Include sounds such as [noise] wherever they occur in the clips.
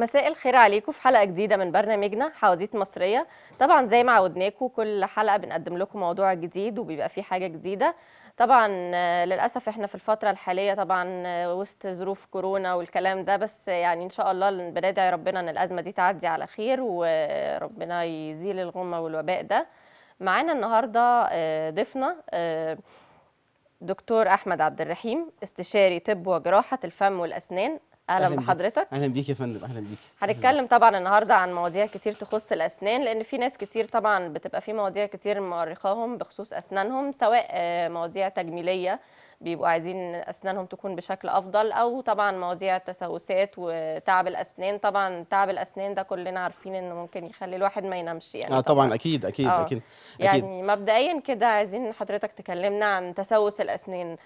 مساء الخير عليكم في حلقه جديده من برنامجنا حواديت مصريه طبعا زي ما عودناكم كل حلقه بنقدم لكم موضوع جديد وبيبقى فيه حاجه جديده طبعا آه، للاسف احنا في الفتره الحاليه طبعا آه، وسط ظروف كورونا والكلام ده بس يعني ان شاء الله بندعي ربنا ان الازمه دي تعدي على خير وربنا يزيل الغمه والوباء ده معانا النهارده آه، ضيفنا دكتور احمد عبد الرحيم استشاري طب وجراحه الفم والاسنان اهلا, بحضرتك اهلا بيك يا فندم اهلا بيك هنتكلم طبعا النهارده عن مواضيع كتير تخص الاسنان لان في ناس كتير طبعا بتبقى في مواضيع كتير مؤرخاهم بخصوص اسنانهم سواء آه، مواضيع تجميليه بيبقوا عايزين اسنانهم تكون بشكل افضل او طبعا مواضيع التسوسات وتعب الاسنان طبعا تعب الاسنان ده كلنا عارفين انه ممكن يخلي الواحد ما ينامش يعني آه طبعا, طبعا اكيد اكيد آه. اكيد يعني مبدئيا كده عايزين حضرتك تكلمنا عن تسوس الاسنان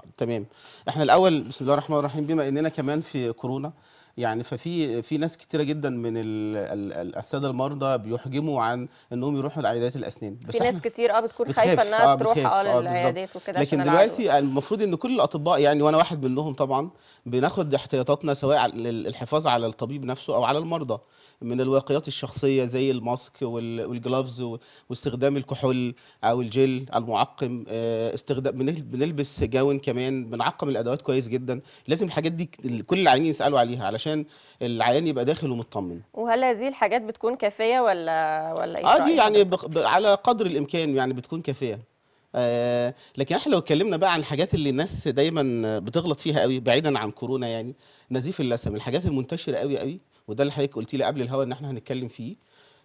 تمام احنا الاول بسم الله الرحمن الرحيم بما اننا كمان في كورونا يعني ففي في ناس كتيره جدا من الساده المرضى بيحجموا عن انهم يروحوا لعيادات الاسنان بس في ناس كتير اه بتكون خايفه انها آه تروح اه, آه، للعيادات وكده لكن دلوقتي المفروض ان كل الاطباء يعني وانا واحد منهم طبعا بناخد احتياطاتنا سواء للحفاظ على الطبيب نفسه او على المرضى من الواقيات الشخصيه زي الماسك والجلافز واستخدام الكحول او الجل المعقم آه، استخدام بنلبس جاون كمان بنعقم الادوات كويس جدا لازم الحاجات دي كل العينين يسالوا عليها علشان عشان العيان يبقى داخل ومطمن وهل هذه الحاجات بتكون كافيه ولا ولا ايه اه دي يعني على قدر الامكان يعني بتكون كافيه آه لكن احنا لو اتكلمنا بقى عن الحاجات اللي الناس دايما بتغلط فيها قوي بعيدا عن كورونا يعني نزيف اللثه الحاجات المنتشره قوي قوي وده اللي حضرتك قلتي لي قبل الهوا ان احنا هنتكلم فيه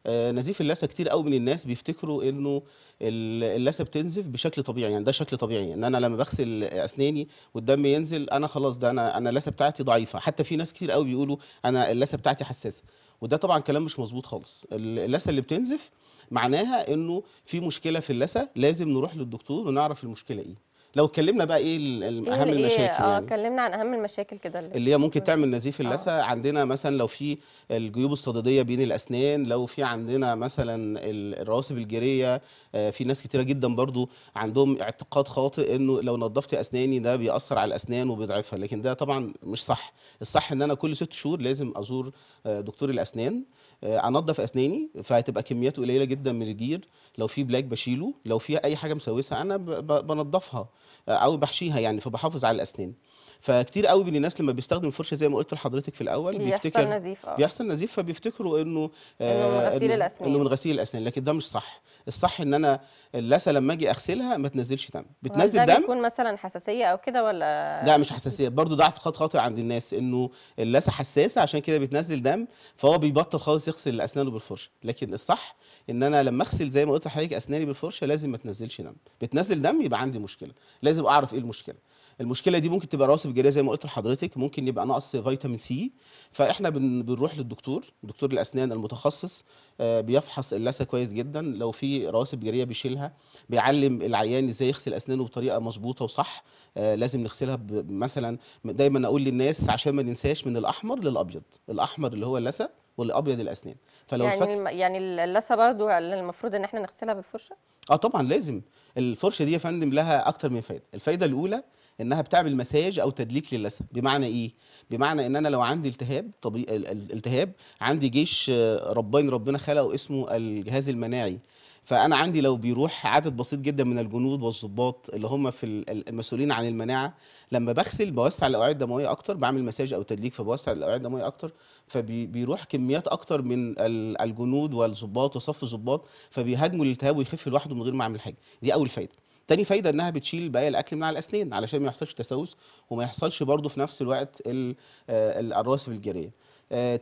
آه، نزيف اللثه كتير قوي من الناس بيفتكروا انه اللثه بتنزف بشكل طبيعي يعني ده شكل طبيعي ان انا لما بغسل اسناني والدم ينزل انا خلاص ده انا انا اللثه بتاعتي ضعيفه حتى في ناس كتير قوي بيقولوا انا اللثه بتاعتي حساسه وده طبعا كلام مش مظبوط خالص اللثه اللي بتنزف معناها انه في مشكله في اللثه لازم نروح للدكتور ونعرف المشكله ايه لو اتكلمنا بقى إيه, ايه اهم إيه المشاكل اه يعني. اتكلمنا عن اهم المشاكل كده اللي, اللي هي ممكن تعمل نزيف آه. اللثه عندنا مثلا لو في الجيوب الصدديه بين الاسنان لو في عندنا مثلا الرواسب الجيريه آه في ناس كتيره جدا برضو عندهم اعتقاد خاطئ انه لو نظفت اسناني ده بيأثر على الاسنان وبيضعفها لكن ده طبعا مش صح الصح ان انا كل ست شهور لازم ازور آه دكتور الاسنان آه، انضف اسناني فهتبقى كمياته قليله جدا من الجير لو في بلاك بشيله لو في اي حاجه مسوسه انا بنضفها او بحشيها يعني فبحافظ على الاسنان فكتير قوي من الناس لما بيستخدم الفرشه زي ما قلت لحضرتك في الاول بيفتكر نزيف آه. بيحصل نزيف فبيفتكروا انه آه، انه من غسيل الاسنان انه من غسيل الاسنان لكن ده مش صح الصح ان انا اللثه لما اجي اغسلها ما تنزلش دم بتنزل دم بتكون مثلا حساسيه او كده ولا لا مش حساسيه برضو ده اعتقاد خاطئ عند الناس انه اللثه حساسه عشان كده بتنزل دم فهو بيبطل خالص يغسل الاسنان بالفرشه لكن الصح ان انا لما اغسل زي ما قلت لحضرتك اسناني بالفرشه لازم ما تنزلش دم بتنزل دم يبقى عندي مشكله لازم لازم اعرف ايه المشكله المشكله دي ممكن تبقى رواسب جلديه زي ما قلت لحضرتك ممكن يبقى نقص فيتامين سي فاحنا بنروح للدكتور دكتور الاسنان المتخصص آه، بيفحص اللثه كويس جدا لو في رواسب جلديه بيشيلها بيعلم العيان ازاي يغسل اسنانه بطريقه مظبوطه وصح آه، لازم نغسلها مثلا دايما اقول للناس عشان ما ننساش من الاحمر للابيض الاحمر اللي هو اللثه والابيض الاسنان فلو يعني يعني اللثه برضه المفروض ان احنا نغسلها بالفرشه اه طبعا لازم الفرشه دي يا فندم لها اكتر من فايده الفايده الاولى انها بتعمل مساج او تدليك للثه بمعنى ايه بمعنى ان انا لو عندي التهاب طبي... التهاب عندي جيش آه، ربين ربنا خلقه اسمه الجهاز المناعي فانا عندي لو بيروح عدد بسيط جدا من الجنود والضباط اللي هم في المسؤولين عن المناعه لما بغسل بوسع الاوعيه الدمويه اكتر بعمل مساج او تدليك فبوسع الاوعيه الدمويه اكتر فبيروح كميات اكتر من الجنود والضباط وصف الضباط فبيهاجموا الالتهاب ويخف لوحده من غير ما اعمل حاجه دي اول فايده تاني فايده انها بتشيل باقي الاكل من على الاسنان علشان ما يحصلش تسوس وما يحصلش برضه في نفس الوقت الرواسب آه، الجارية.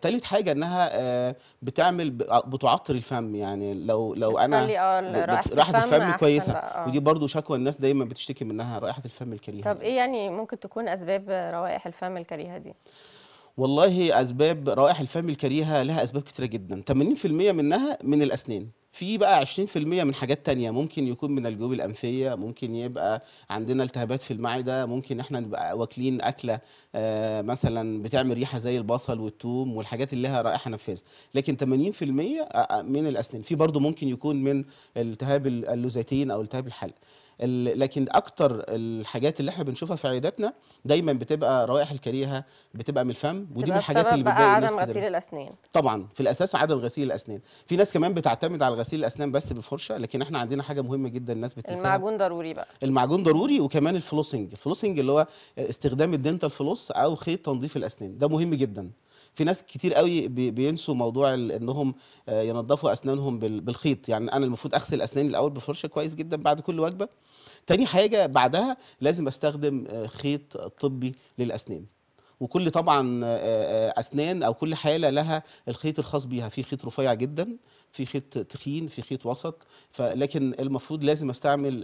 ثالث آه، حاجه انها آه، بتعمل آه، بتعطر الفم يعني لو لو انا رائحه الفم, كويسه ودي برضو شكوى الناس دايما بتشتكي منها رائحه الفم الكريهه طب ايه يعني ممكن تكون اسباب روائح الفم الكريهه دي والله اسباب روائح الفم الكريهه لها اسباب كتيره جدا 80% منها من الاسنان في بقى 20% من حاجات تانية ممكن يكون من الجيوب الأنفية ممكن يبقى عندنا التهابات في المعدة ممكن احنا نبقى واكلين أكلة آه، مثلا بتعمل ريحة زي البصل والثوم والحاجات اللي لها رائحة نفاذة لكن 80% آه، آه، من الأسنان في برضه ممكن يكون من التهاب اللوزيتين أو التهاب الحلق لكن اكتر الحاجات اللي احنا بنشوفها في عياداتنا دايما بتبقى روائح الكريهه بتبقى من الفم ودي من الحاجات اللي بتضايق الناس عدم غسيل الاسنان طبعا في الاساس عدم غسيل الاسنان في ناس كمان بتعتمد على غسيل الاسنان بس بفرشه لكن احنا عندنا حاجه مهمه جدا الناس بتنساها المعجون ضروري بقى المعجون ضروري وكمان الفلوسنج الفلوسنج اللي هو استخدام الدنتال فلوس او خيط تنظيف الاسنان ده مهم جدا في ناس كتير قوي بينسوا موضوع انهم آه، ينظفوا اسنانهم بالخيط يعني انا المفروض اغسل اسناني الاول بفرشه كويس جدا بعد كل وجبه تاني حاجه بعدها لازم استخدم آه، خيط طبي للاسنان وكل طبعا آه، اسنان او كل حاله لها الخيط الخاص بيها في خيط رفيع جدا في خيط تخين في خيط وسط لكن المفروض لازم استعمل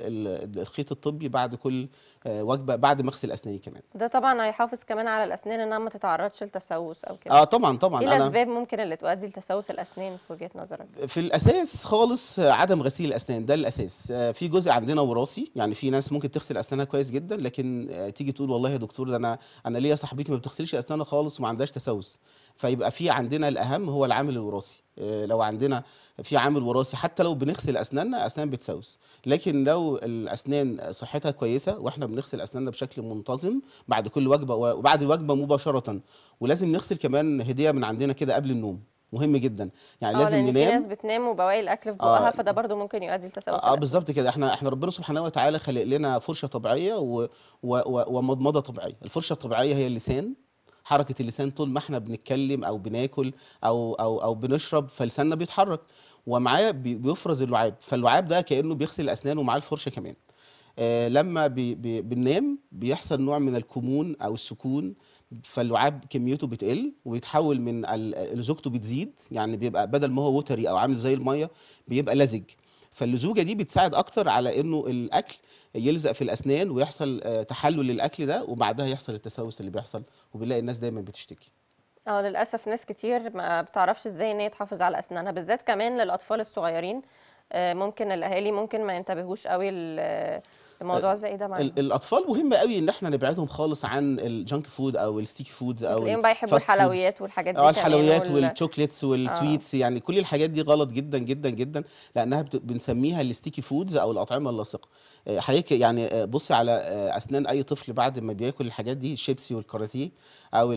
الخيط الطبي بعد كل آه، وجبه بعد ما اغسل اسناني كمان ده طبعا هيحافظ كمان على الاسنان انها ما تتعرضش لتسوس او كده اه طبعا طبعا ايه الاسباب ممكن اللي تؤدي لتسوس الاسنان في وجهه نظرك في الاساس خالص عدم غسيل الاسنان ده الاساس آه، في جزء عندنا وراثي يعني في ناس ممكن تغسل اسنانها كويس جدا لكن آه، تيجي تقول والله يا دكتور ده انا انا ليا صاحبتي ما بتغسلش اسنانها خالص وما عندهاش تسوس فيبقى في عندنا الاهم هو العامل الوراثي لو عندنا في عامل وراثي حتى لو بنغسل اسناننا اسنان بتسوس لكن لو الاسنان صحتها كويسه واحنا بنغسل اسناننا بشكل منتظم بعد كل وجبه وبعد الوجبه مباشره ولازم نغسل كمان هديه من عندنا كده قبل النوم مهم جدا يعني آه، لازم ننام في ناس بتنام وبواقي الاكل في آه. بقها آه فده برده ممكن يؤدي لتسوس اه بالظبط كده احنا احنا ربنا سبحانه وتعالى خلق لنا فرشه طبيعيه و و و ومضمضه طبيعيه الفرشه الطبيعيه هي اللسان حركه اللسان طول ما احنا بنتكلم او بناكل او او او بنشرب فلساننا بيتحرك ومعاه بيفرز اللعاب فاللعاب ده كانه بيغسل الاسنان ومعاه الفرشه كمان آه، لما بي بي بننام بيحصل نوع من الكمون او السكون فاللعاب كميته بتقل وبيتحول من لزوجته بتزيد يعني بيبقى بدل ما هو وتري او عامل زي الميه بيبقى لزج فاللزوجه دي بتساعد اكتر على انه الاكل يلزق في الاسنان ويحصل آه، تحلل للاكل ده وبعدها يحصل التسوس اللي بيحصل وبنلاقي الناس دايما بتشتكي اه للاسف ناس كتير ما بتعرفش ازاي ان هي تحافظ على اسنانها بالذات كمان للاطفال الصغيرين آه، ممكن الاهالي ممكن ما ينتبهوش قوي الموضوع آه، زي إيه ده معاهم الاطفال مهم قوي ان احنا نبعدهم خالص عن الجنك فود او الستيكي فودز او تلاقيهم بقى يحبوا الحلويات والحاجات دي اه الحلويات وال... والشوكليتس والسويتس آه. يعني كل الحاجات دي غلط جدا جدا جدا لانها بت... بنسميها الستيكي فودز او الاطعمه اللاصقه آه، حضرتك يعني آه، بصي على اسنان اي طفل بعد ما بياكل الحاجات دي الشيبسي والكاراتيه او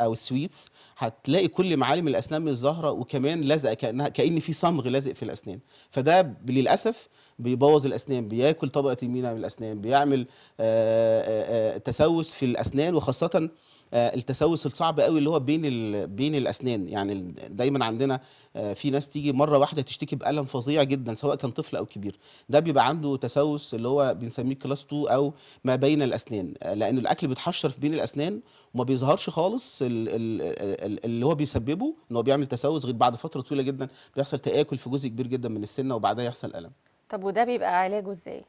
او السويتس هتلاقي كل معالم الاسنان من الزهرة وكمان لزق كانها كان في صمغ لازق في الاسنان فده للاسف بيبوظ الاسنان بياكل طبقه المينا من الاسنان بيعمل آه، آه، آه، تسوس في الاسنان وخاصه التسوس الصعب قوي اللي هو بين بين الاسنان يعني دايما عندنا في ناس تيجي مره واحده تشتكي بالم فظيع جدا سواء كان طفل او كبير ده بيبقى عنده تسوس اللي هو بنسميه كلاس 2 او ما بين الاسنان لان الاكل بيتحشر في بين الاسنان وما بيظهرش خالص اللي هو بيسببه ان هو بيعمل تسوس غير بعد فتره طويله جدا بيحصل تاكل في جزء كبير جدا من السنه وبعدها يحصل الم طب وده بيبقى علاجه ازاي؟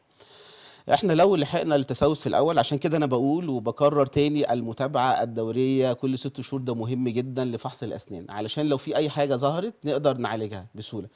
احنا لو لحقنا التسوس في الاول عشان كده انا بقول وبكرر تاني المتابعه الدوريه كل ست شهور ده مهم جدا لفحص الاسنان علشان لو في اي حاجه ظهرت نقدر نعالجها بسهوله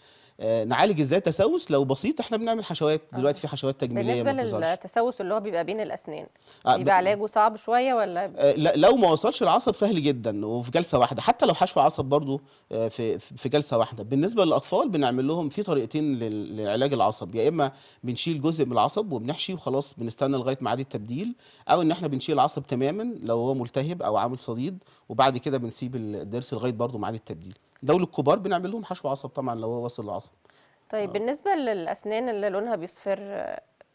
آه، نعالج ازاي التسوس لو بسيط احنا بنعمل حشوات آه. دلوقتي في حشوات تجميليه بالنسبه للتسوس اللي هو بيبقى بين الاسنان آه بيبقى علاجه صعب شويه ولا آه لا لو ما وصلش العصب سهل جدا وفي جلسه واحده حتى لو حشو عصب برضو آه، في في جلسه واحده بالنسبه للاطفال بنعمل لهم في طريقتين لعلاج العصب يا يعني اما بنشيل جزء من العصب وبنحشي وخلاص بنستنى لغايه ميعاد التبديل او ان احنا بنشيل العصب تماما لو هو ملتهب او عامل صديد وبعد كده بنسيب الضرس لغايه برضو ميعاد التبديل دول الكبار بنعمل لهم حشو عصب طبعا لو هو واصل للعصب طيب آه. بالنسبه للاسنان اللي لونها بيصفر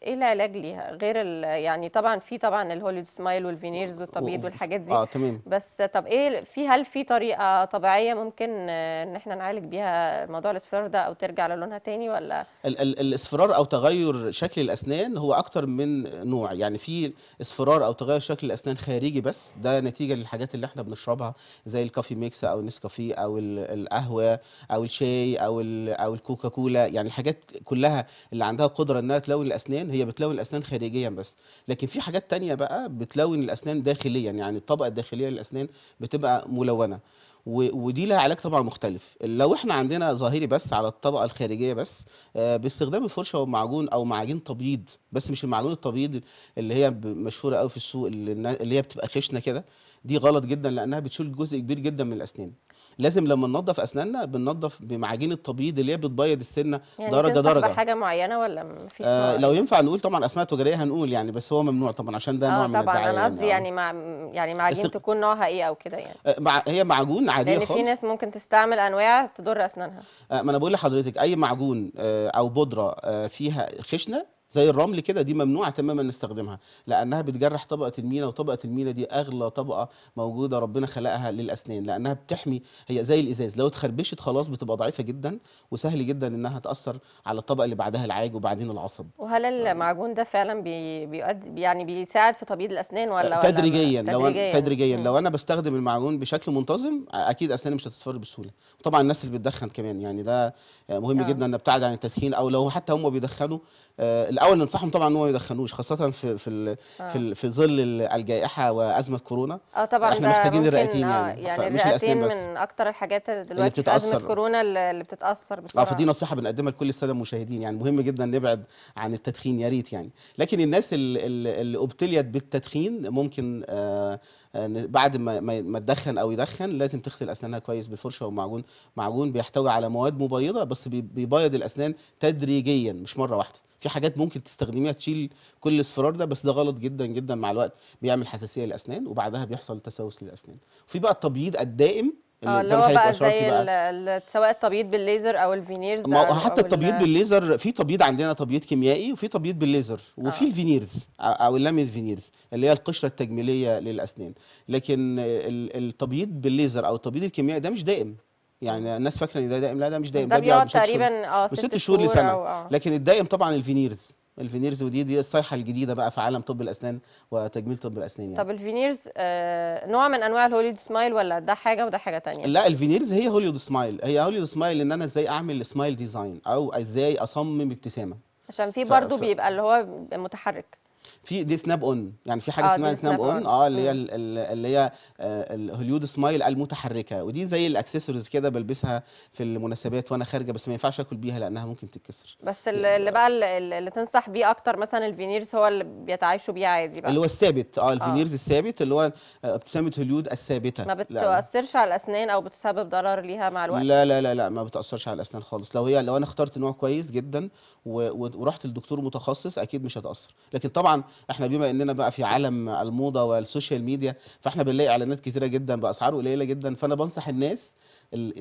ايه العلاج ليها غير يعني طبعا في طبعا الهوليود سمايل والفينيرز والتبييض والحاجات دي اه تمام بس طب ايه في هل في طريقه طبيعيه ممكن ان احنا نعالج بيها موضوع الاصفرار ده او ترجع للونها تاني ولا ال ال الاصفرار او تغير شكل الاسنان هو اكتر من نوع يعني في اصفرار او تغير شكل الاسنان خارجي بس ده نتيجه للحاجات اللي احنا بنشربها زي الكافي ميكس او النسكافيه او القهوه او الشاي او ال او الكوكا كولا يعني الحاجات كلها اللي عندها قدره انها تلون الاسنان هي بتلون الاسنان خارجيا بس لكن في حاجات تانية بقى بتلون الاسنان داخليا يعني الطبقه الداخليه للاسنان بتبقى ملونه ودي لها علاج طبعا مختلف لو احنا عندنا ظاهري بس على الطبقه الخارجيه بس آه، باستخدام الفرشه والمعجون او معجون تبييض بس مش المعجون التبييض اللي هي مشهوره قوي في السوق اللي هي بتبقى خشنه كده دي غلط جدا لانها بتشيل جزء كبير جدا من الاسنان لازم لما ننظف اسناننا بننظف بمعاجين التبييض اللي هي بتبيض السنه يعني درجه درجه حاجه معينه ولا مفيش آه لو ينفع نقول طبعا اسماء تجاريه هنقول يعني بس هو ممنوع طبعا عشان ده آه، نوع من الدعايه طبعا انا قصدي يعني. يعني مع يعني معاجين استق... تكون نوعها ايه او كده يعني آه مع... هي معجون عاديه خالص يعني في ناس ممكن تستعمل انواع تضر اسنانها آه ما انا بقول لحضرتك اي معجون آه او بودره آه فيها خشنه زي الرمل كده دي ممنوع تماما نستخدمها لانها بتجرح طبقه المينا وطبقه المينا دي اغلى طبقه موجوده ربنا خلقها للاسنان لانها بتحمي هي زي الازاز لو اتخربشت خلاص بتبقى ضعيفه جدا وسهل جدا انها تاثر على الطبقه اللي بعدها العاج وبعدين العصب وهل المعجون ده فعلا بيؤدي يعني بيساعد في تبييض الاسنان ولا تدريجيا ولا لو تدريجيا, تدريجيا لو انا بستخدم المعجون بشكل منتظم اكيد اسناني مش هتصفر بسهوله وطبعا الناس اللي بتدخن كمان يعني ده مهم آه. جدا ان نبتعد عن التدخين او لو حتى هم بيدخنوا آه الاول ننصحهم طبعا ان هو ما يدخنوش خاصه في في آه. في, في ظل الجائحه وازمه كورونا اه طبعا احنا محتاجين الرئتين يعني, آه، يعني الرئتين مش الاسنان بس من اكتر الحاجات دلوقتي اللي بتتاثر ازمه كورونا اللي بتتاثر بسرعه اه فدي نصيحه بنقدمها لكل الساده المشاهدين يعني مهم جدا نبعد عن التدخين يا ريت يعني لكن الناس اللي, اللي ابتليت بالتدخين ممكن آه, آه، بعد ما ما تدخن او يدخن لازم تغسل اسنانها كويس بالفرشه ومعجون معجون بيحتوي على مواد مبيضه بس بيبيض الاسنان تدريجيا مش مره واحده في حاجات ممكن تستخدميها تشيل كل الاصفرار ده بس ده غلط جدا جدا مع الوقت بيعمل حساسيه للاسنان وبعدها بيحصل تسوس للاسنان وفي بقى التبييض الدائم اه اللي هو بقى زي بقى. سواء التبييض بالليزر او الفينيرز ما أو حتى أو التبييض بالليزر في تبييض عندنا تبييض كيميائي وفي تبييض بالليزر وفي آه. الفينيرز او اللامين فينيرز اللي هي القشره التجميليه للاسنان لكن التبييض بالليزر او التبييض الكيميائي ده مش دائم يعني الناس فاكره ان ده دائم لا ده مش دائم ده بيقعد تقريبا اه من ست شهور لسنه آه. لكن الدائم طبعا الفينيرز الفينيرز ودي دي الصيحه الجديده بقى في عالم طب الاسنان وتجميل طب الاسنان يعني. طب الفينيرز آه نوع من انواع الهوليود سمايل ولا ده حاجه وده حاجه ثانيه لا الفينيرز هي هوليود سمايل هي هوليود سمايل ان انا ازاي اعمل سمايل ديزاين او ازاي اصمم ابتسامه عشان في برضه ف... بيبقى اللي هو متحرك في دي سناب اون يعني في حاجه آه، اسمها سناب اون اه اللي هي اللي هي آه، الهوليود سمايل المتحركه ودي زي الاكسسوارز كده بلبسها في المناسبات وانا خارجه بس ما ينفعش اكل بيها لانها ممكن تتكسر بس اللي بقى اللي تنصح بيه اكتر مثلا الفينيرز هو اللي بيتعايشوا بيه عادي بقى اللي هو الثابت اه, آه. الفينيرز آه. الثابت اللي هو ابتسامه هوليود الثابته ما بتاثرش على الاسنان او بتسبب ضرر ليها مع الوقت لا لا لا لا ما بتاثرش على الاسنان خالص لو هي لو انا اخترت نوع كويس جدا ورحت لدكتور متخصص اكيد مش هتاثر لكن طبعا طبعا احنا بما اننا بقى في عالم الموضه والسوشيال ميديا فاحنا بنلاقي اعلانات كثيره جدا باسعار قليله جدا فانا بنصح الناس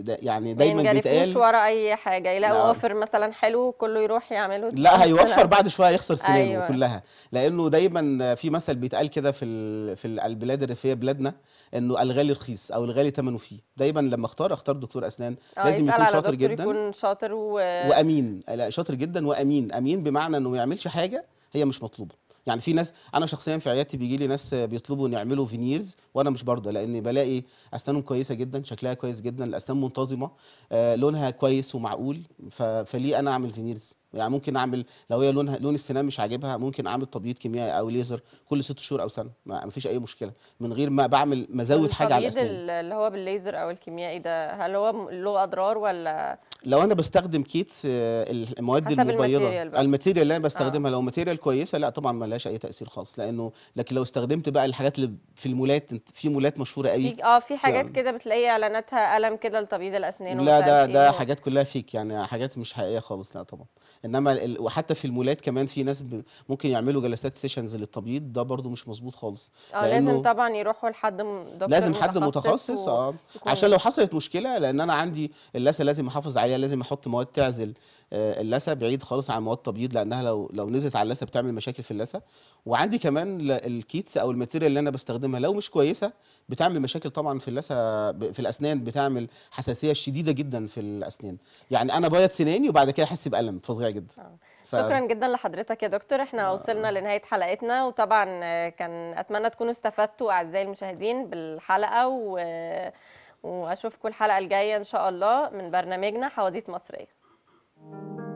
يعني دايما بيتقال ورا اي حاجه يلاقوا نعم. اوفر مثلا حلو كله يروح يعمله لا هيوفر [laughs] بعد شويه يخسر سنانه أيوة. كلها لانه دايما في مثل بيتقال كده في في البلاد الريفيه بلادنا انه الغالي رخيص او الغالي ثمنه فيه دايما لما اختار اختار دكتور اسنان آه، لازم يكون شاطر جدا يكون شاطر و... وامين لا شاطر جدا وامين امين بمعنى انه ما يعملش حاجه هي مش مطلوبه يعني في ناس انا شخصيا في عيادتي بيجي لي ناس بيطلبوا يعملوا فينيرز وانا مش برضه لان بلاقي اسنانهم كويسه جدا شكلها كويس جدا الاسنان منتظمه آه، لونها كويس ومعقول فليه انا اعمل فينيرز يعني ممكن اعمل لو هي لونها لون السنان مش عاجبها ممكن اعمل تبييض كيميائي او ليزر كل ست شهور او سنه ما فيش اي مشكله من غير ما بعمل مزود حاجه على الاسنان التبييض اللي هو بالليزر او الكيميائي ده هل هو له اضرار ولا لو انا بستخدم كيتس آه، المواد المبيضه الماتيريال آه، اللي انا بستخدمها آه. لو ماتيريال كويسه لا طبعا ما لهاش اي تاثير خالص لانه لكن لو استخدمت بقى الحاجات اللي في المولات في مولات مشهوره قوي اه في حاجات كده بتلاقي اعلاناتها قلم كده لتبييض الاسنان لا ده إيه ده حاجات كلها فيك يعني حاجات مش حقيقيه خالص لا طبعا انما وحتى في المولات كمان في ناس ممكن يعملوا جلسات سيشنز للتبييض ده برده مش مظبوط خالص اه لازم طبعا يروحوا لحد دكتور لازم حد متخصص و... اه عشان لو حصلت مشكله لان انا عندي اللثه لازم احافظ عليها عليها لازم احط مواد تعزل آه، اللثه بعيد خالص عن مواد تبييض لانها لو لو نزلت على اللثه بتعمل مشاكل في اللثه وعندي كمان الكيتس او الماتيريال اللي انا بستخدمها لو مش كويسه بتعمل مشاكل طبعا في اللثه في الاسنان بتعمل حساسيه شديده جدا في الاسنان يعني انا بيض سناني وبعد كده احس بالم فظيع جدا آه. ف... شكرا جدا لحضرتك يا دكتور احنا آه. وصلنا لنهايه حلقتنا وطبعا كان اتمنى تكونوا استفدتوا اعزائي المشاهدين بالحلقه و واشوفكم الحلقه الجايه ان شاء الله من برنامجنا حواديت مصريه